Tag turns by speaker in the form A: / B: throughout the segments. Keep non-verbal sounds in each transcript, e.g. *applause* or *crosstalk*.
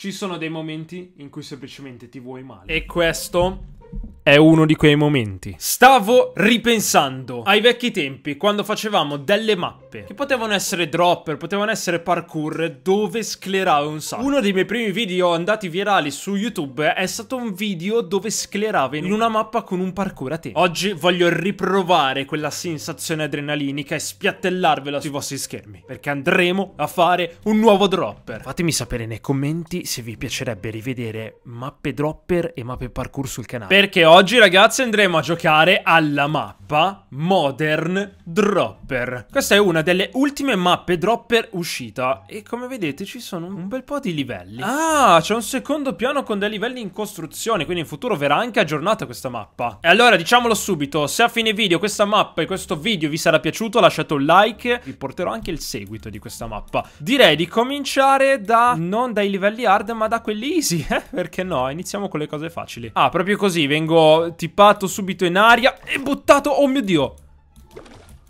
A: Ci sono dei momenti in cui semplicemente ti vuoi male. E questo è uno di quei momenti. Stavo ripensando ai vecchi tempi, quando facevamo delle mappe droppe. Che potevano essere dropper, potevano essere parkour, dove scleravo un sacco. Uno dei miei primi video andati virali su YouTube è stato un video dove scleravo in una mappa con un parkour a te. Oggi voglio riprovare quella sensazione adrenalinica e spiattellarvela sui vostri schermi. Perché andremo a fare un nuovo dropper. Fatemi sapere nei commenti se vi piacerebbe rivedere mappe dropper e mappe parkour sul canale. Perché oggi ragazzi andremo a giocare alla mappa mappa Modern Dropper. Questa è una delle ultime mappe Dropper uscita e come vedete ci sono un bel po' di livelli. Ah, c'è un secondo piano con dei livelli in costruzione, quindi in futuro verrà anche aggiornata questa mappa. E allora diciamolo subito, se a fine video questa mappa e questo video vi sarà piaciuto lasciate un like, vi porterò anche il seguito di questa mappa. Direi di cominciare da, non dai livelli hard ma da quelli easy, *laughs* eh? Perché no, iniziamo con le cose facili. Ah, proprio così, vengo tippato subito in aria e buttato Oh mio Dio.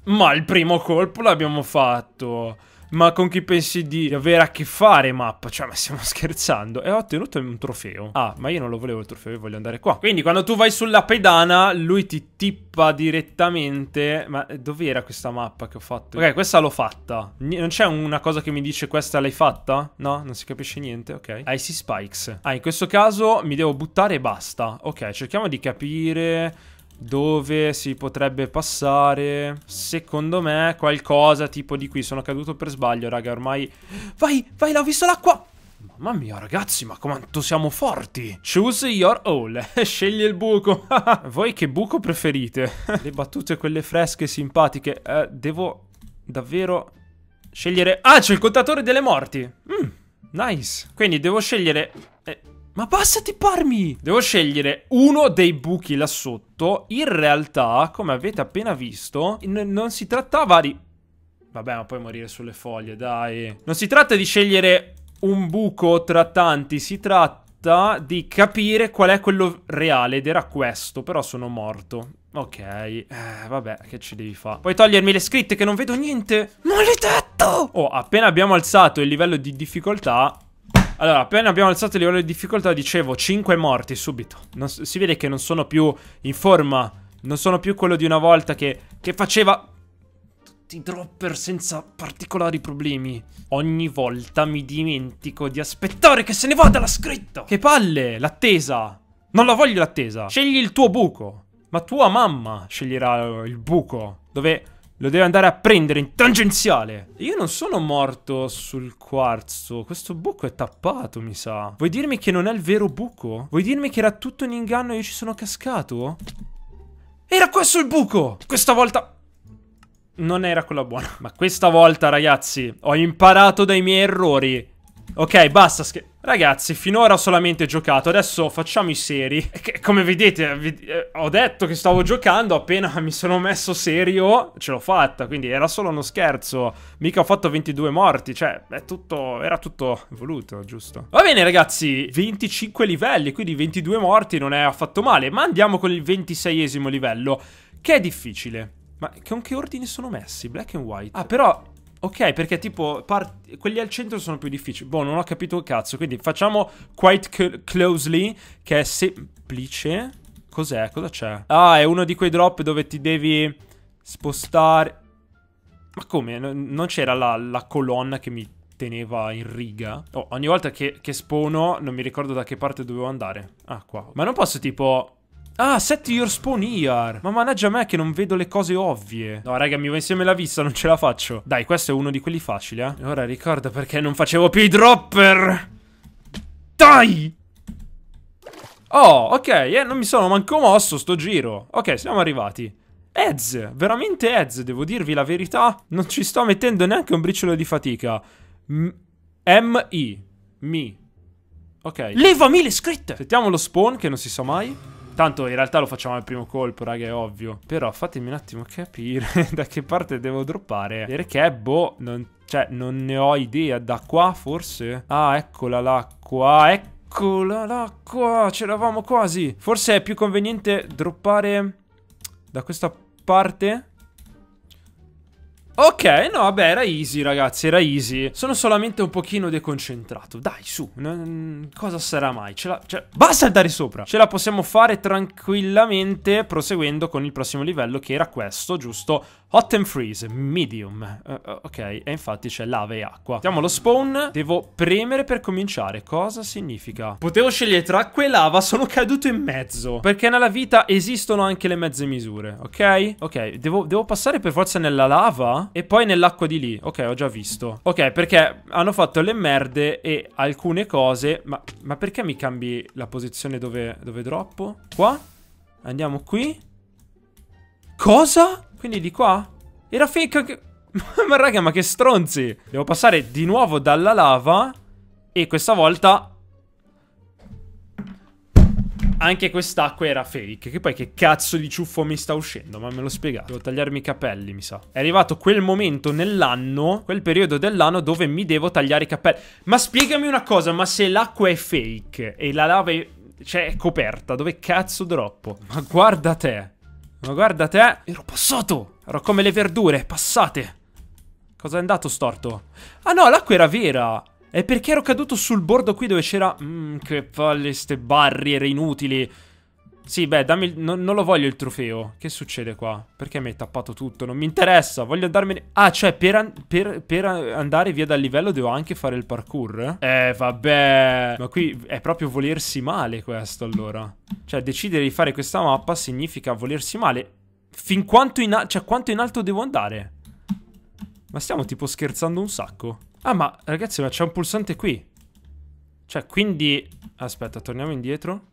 A: Ma il primo colpo l'abbiamo fatto. Ma con chi pensi di avere a che fare mappa? Cioè, ma stiamo *laughs* scherzando. E ho ottenuto un trofeo. Ah, ma io non lo volevo il trofeo, io voglio andare qua. Quindi quando tu vai sulla pedana, lui ti tippa direttamente. Ma dov'era questa mappa che ho fatto? Ok, questa l'ho fatta. Non c'è una cosa che mi dice questa l'hai fatta? No, non si capisce niente, ok. Icy Spikes. Ah, in questo caso mi devo buttare e basta. Ok, cerchiamo di capire dove si potrebbe passare secondo me qualcosa tipo di qui sono caduto per sbaglio raga ormai vai vai l'ho visto l'acqua Mamma mia ragazzi, ma quanto siamo forti! Choose your hole *laughs* scegli il buco! *laughs* Voi che buco preferite? *laughs* Le battute quelle fresche simpatiche, eh, devo davvero scegliere... Ah, c'è il contatore delle morti! Mm, nice! Quindi devo scegliere... Eh... Ma basta tipparmi! Devo scegliere uno dei buchi là sotto. In realtà, come avete appena visto, non si trattava di... Vabbè, ma puoi morire sulle foglie, dai. Non si tratta di scegliere un buco tra tanti, si tratta di capire qual è quello reale ed era questo, però sono morto. Ok, eh, vabbè, che ci devi fare? Puoi togliermi le scritte che non vedo niente? Maledetto! Oh, appena abbiamo alzato il livello di difficoltà, allora, appena abbiamo alzato il livello di difficoltà, dicevo 5 morti subito. Non, si vede che non sono più in forma. Non sono più quello di una volta che, che faceva tutti i dropper senza particolari problemi. Ogni volta mi dimentico di aspettare che se ne vada la scritta. Che palle, l'attesa. Non la voglio l'attesa. Scegli il tuo buco. Ma tua mamma sceglierà il buco. Dove lo deve andare a prendere in tangenziale. Io non sono morto sul quarzo. Questo buco è tappato, mi sa. Vuoi dirmi che non è il vero buco? Vuoi dirmi che era tutto un inganno e io ci sono cascato? Era questo il buco! Questa volta... Non era quella buona. Ma questa volta, ragazzi, ho imparato dai miei errori. Ok, basta scherzo. Ragazzi, finora ho solamente giocato, adesso facciamo i seri. Come vedete, eh, ho detto che stavo giocando, appena *laughs* mi sono messo serio ce l'ho fatta, quindi era solo uno scherzo. Mica ho fatto 22 morti, cioè, tutto, era tutto voluto, giusto? Va bene ragazzi, 25 livelli, quindi 22 morti non è affatto male, ma andiamo con il 26esimo livello, che è difficile. Ma con che ordine sono messi? Black and white. Ah, però Ok, perché tipo quelli al centro sono più difficili. Boh, non ho capito il cazzo. Quindi facciamo quite closely, che è semplice. Cos'è? Cosa c'è? Ah, è uno di quei drop dove ti devi spostare. Ma come? Non c'era la, la, colonna che mi teneva in riga? Oh, ogni volta che, che spawno non mi ricordo da che parte dovevo andare. Ah, qua. Ma non posso tipo Ah, set your spawn here. Ma mannaggia me che non vedo le cose ovvie. No, raga, mi va insieme la vista, non ce la faccio. Dai, questo è uno di quelli facili, eh. E ora ricordo perché non facevo più i dropper. Dai! Oh, ok, eh, non mi sono manco mosso sto giro. Ok, siamo arrivati. Ez, veramente Ez, devo dirvi la verità. Non ci sto mettendo neanche un briciolo di fatica. M-I. Mi. Ok. Levami le scritte! Settiamo lo spawn, che non si sa mai. Tanto in realtà lo facciamo al primo colpo, raga, è ovvio. Però fatemi un attimo capire *laughs* da che parte devo droppare. Perché, boh, non, cioè, non ne ho idea. Da qua, forse? Ah, eccola là, qua, eccola là, qua. Ce l'avamo quasi. Forse è più conveniente droppare da questa parte... Ok, no, vabbè, era easy, ragazzi, era easy. Sono solamente un pochino deconcentrato. Dai, su, cosa sarà mai? Ce la, ce... Basta andare sopra! Ce la possiamo fare tranquillamente proseguendo con il prossimo livello, che era questo, giusto? Hot and Freeze, medium. Uh, ok, e infatti c'è lava e acqua. Diamo lo spawn. Devo premere per cominciare. Cosa significa? Potevo scegliere tra acqua e lava, *laughs* sono caduto in mezzo. Perché nella vita esistono anche le mezze misure, ok? Ok, devo, devo passare per forza nella lava e poi nell'acqua di lì. Ok, ho già visto. Ok, perché hanno fatto le merde e alcune cose... Ma, ma perché mi cambi la posizione dove, dove droppo? Qua? Andiamo qui. Cosa? Quindi di qua? Era fake anche... *laughs* ma raga, ma che stronzi! Devo passare di nuovo dalla lava e questa volta... Anche quest'acqua era fake, che poi che cazzo di ciuffo mi sta uscendo, ma me lo spiegate. Devo tagliarmi i capelli, mi sa. È arrivato quel momento nell'anno, quel periodo dell'anno dove mi devo tagliare i capelli. Ma spiegami una cosa, ma se l'acqua è fake e la lava è... cioè è coperta, dove cazzo droppo? Ma guarda te. Ma guarda te, ero passato. Ero come le verdure, passate. Cosa è andato storto? Ah no, l'acqua era vera. È perché ero caduto sul bordo qui dove c'era... Mmm, che palle ste barriere inutili. Sì, beh, dammi... Il... No, non lo voglio il trofeo. Che succede qua? Perché mi hai tappato tutto? Non mi interessa. Voglio andarmene. Ah, cioè, per, an... per, per, andare via dal livello devo anche fare il parkour? Eh, vabbè. Ma qui è proprio volersi male questo, allora. Cioè, decidere di fare questa mappa significa volersi male. Fin quanto in... Cioè, quanto in alto devo andare? Ma stiamo tipo scherzando un sacco. Ah, ma ragazzi, ma c'è un pulsante qui. Cioè, quindi... Aspetta, torniamo indietro.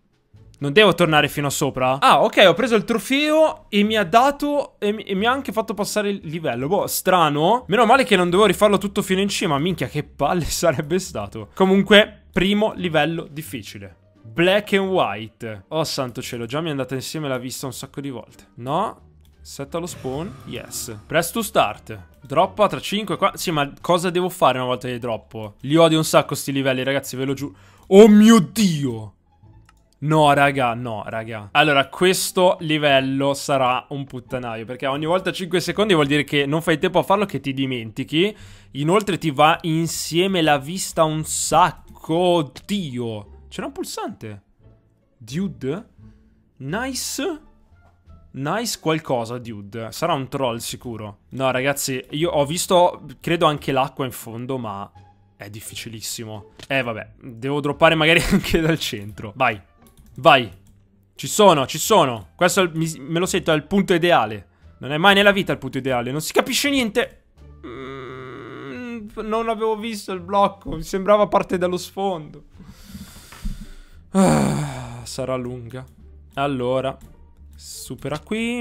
A: Non devo tornare fino a sopra? Ah, ok, ho preso il trofeo e mi ha dato... E mi, e mi, ha anche fatto passare il livello. Boh, strano. Meno male che non dovevo rifarlo tutto fino in cima. Minchia, che palle *laughs* sarebbe stato. Comunque, primo livello difficile. Black and white. Oh, santo cielo, già mi è andata insieme la vista un sacco di volte. No? Set allo spawn. Yes. Press to start. Droppa tra 5 e 4. Sì, ma cosa devo fare una volta che droppo? Li odio un sacco sti livelli, ragazzi, ve lo giuro. Oh mio Dio! No, raga, no, raga. Allora, questo livello sarà un puttanaio, perché ogni volta 5 secondi vuol dire che non fai tempo a farlo che ti dimentichi. Inoltre ti va insieme la vista un sacco. Oddio. C'era un pulsante. Dude. Nice. Nice qualcosa, dude. Sarà un troll sicuro. No, ragazzi, io ho visto, credo anche l'acqua in fondo, ma è difficilissimo. Eh, vabbè, devo droppare magari *laughs* anche dal centro. Vai. Vai. Ci sono, ci sono. Questo mi, me lo sento, è il punto ideale. Non è mai nella vita il punto ideale. Non si capisce niente. Mm, non avevo visto il blocco. Mi sembrava parte dallo sfondo. Ah, sarà lunga. Allora. Supera qui.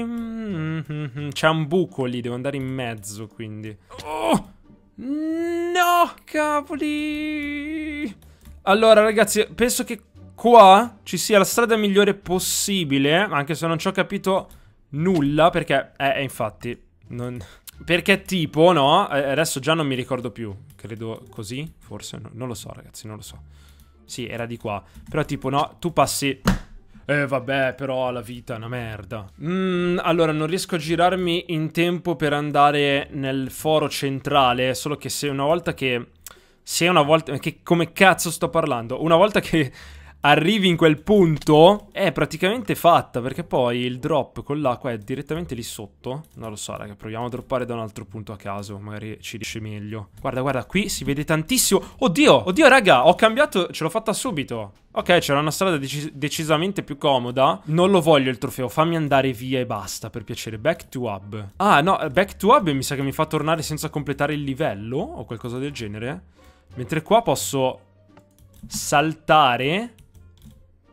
A: C'è un buco lì. Devo andare in mezzo, quindi. Oh! No, cavoli! Allora, ragazzi, penso che qua ci sia la strada migliore possibile, anche se non ci ho capito nulla, perché, eh, eh infatti, non... Perché tipo, no, eh, adesso già non mi ricordo più, credo così, forse, no, non lo so ragazzi, non lo so. Sì, era di qua, però tipo, no, tu passi... Eh vabbè, però la vita è una merda. Mm, allora, non riesco a girarmi in tempo per andare nel foro centrale, solo che se una volta che... Se una volta... Che come cazzo sto parlando? Una volta che arrivi in quel punto, è praticamente fatta, perché poi il drop con l'acqua è direttamente lì sotto. Non lo so, raga, proviamo a droppare da un altro punto a caso, magari ci riesce meglio. Guarda, guarda, qui si vede tantissimo. Oddio, oddio, raga, ho cambiato, ce l'ho fatta subito. Ok, c'era una strada decis decisamente più comoda. Non lo voglio il trofeo, fammi andare via e basta, per piacere. Back to hub. Ah, no, back to hub mi sa che mi fa tornare senza completare il livello o qualcosa del genere. Mentre qua posso saltare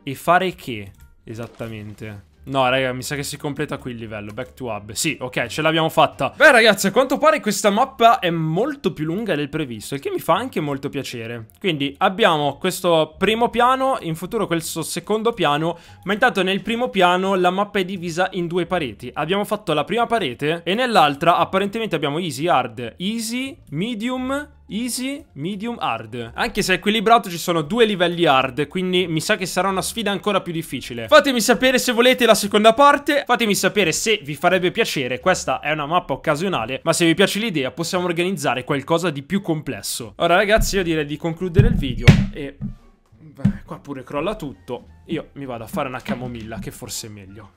A: e fare che? Esattamente. No, raga, mi sa che si completa qui il livello. Back to hub. Sì, ok, ce l'abbiamo fatta. Beh, ragazzi, a quanto pare questa mappa è molto più lunga del previsto, il che mi fa anche molto piacere. Quindi abbiamo questo primo piano, in futuro questo secondo piano, ma intanto nel primo piano la mappa è divisa in due pareti. Abbiamo fatto la prima parete e nell'altra apparentemente abbiamo easy, hard, easy, medium Easy, medium, hard Anche se è equilibrato ci sono due livelli hard Quindi mi sa che sarà una sfida ancora più difficile Fatemi sapere se volete la seconda parte Fatemi sapere se vi farebbe piacere Questa è una mappa occasionale Ma se vi piace l'idea possiamo organizzare qualcosa di più complesso Ora ragazzi io direi di concludere il video E... Beh, qua pure crolla tutto Io mi vado a fare una camomilla che forse è meglio